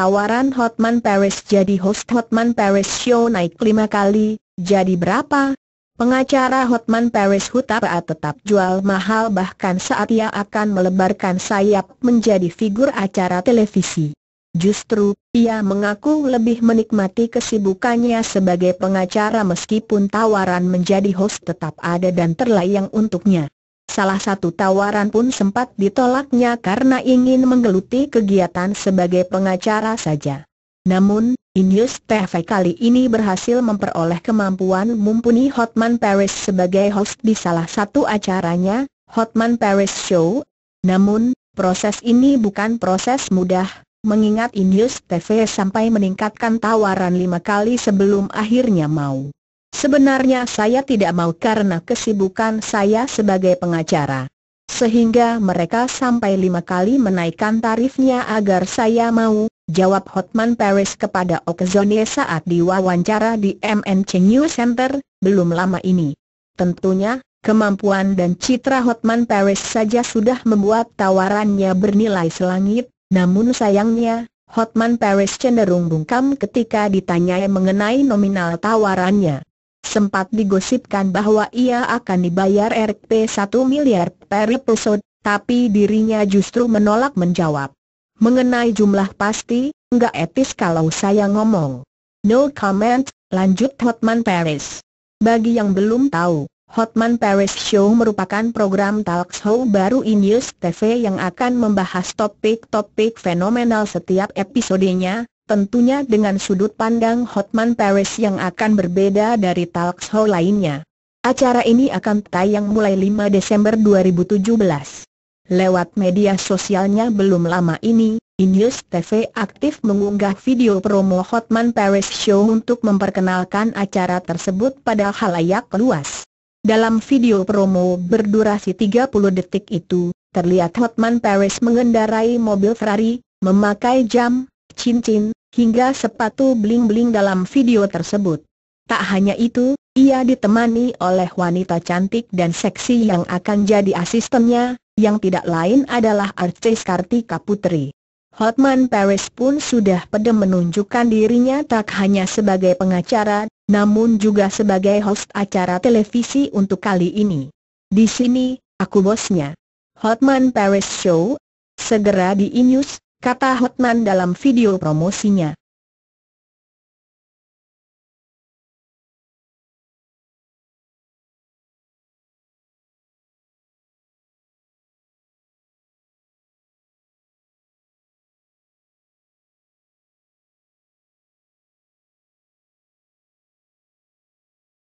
Tawaran Hotman Paris jadi host Hotman Paris Show naik lima kali, jadi berapa? Pengacara Hotman Paris Hutapa tetap jual mahal bahkan saat ia akan melebarkan sayap menjadi figur acara televisi. Justru, ia mengaku lebih menikmati kesibukannya sebagai pengacara meskipun tawaran menjadi host tetap ada dan terlayang untuknya. Salah satu tawaran pun sempat ditolaknya karena ingin menggeluti kegiatan sebagai pengacara saja. Namun, Inius TV kali ini berhasil memperoleh kemampuan mumpuni Hotman Paris sebagai host di salah satu acaranya, Hotman Paris Show. Namun, proses ini bukan proses mudah, mengingat Inius TV sampai meningkatkan tawaran lima kali sebelum akhirnya mau. Sebenarnya saya tidak mau karena kesibukan saya sebagai pengacara. Sehingga mereka sampai lima kali menaikkan tarifnya agar saya mau, jawab Hotman Paris kepada Okezone saat diwawancara di MNC News Center, belum lama ini. Tentunya, kemampuan dan citra Hotman Paris saja sudah membuat tawarannya bernilai selangit, namun sayangnya, Hotman Paris cenderung bungkam ketika ditanyai mengenai nominal tawarannya sempat digosipkan bahwa ia akan dibayar Rp 1 miliar per episode, tapi dirinya justru menolak menjawab. Mengenai jumlah pasti, nggak etis kalau saya ngomong. No comment, lanjut Hotman Paris. Bagi yang belum tahu, Hotman Paris Show merupakan program talk show baru Inews TV yang akan membahas topik-topik fenomenal setiap episodenya, tentunya dengan sudut pandang Hotman Paris yang akan berbeda dari talk show lainnya. Acara ini akan tayang mulai 5 Desember 2017. Lewat media sosialnya belum lama ini, Inews TV aktif mengunggah video promo Hotman Paris Show untuk memperkenalkan acara tersebut pada halayak luas. Dalam video promo berdurasi 30 detik itu, terlihat Hotman Paris mengendarai mobil Ferrari, memakai jam, cincin, hingga sepatu bling-bling dalam video tersebut. Tak hanya itu, ia ditemani oleh wanita cantik dan seksi yang akan jadi asistennya, yang tidak lain adalah artis Kartika Putri. Hotman Paris pun sudah pedem menunjukkan dirinya tak hanya sebagai pengacara, namun juga sebagai host acara televisi untuk kali ini. Di sini, aku bosnya. Hotman Paris Show, segera di Inews, kata Hotman dalam video promosinya.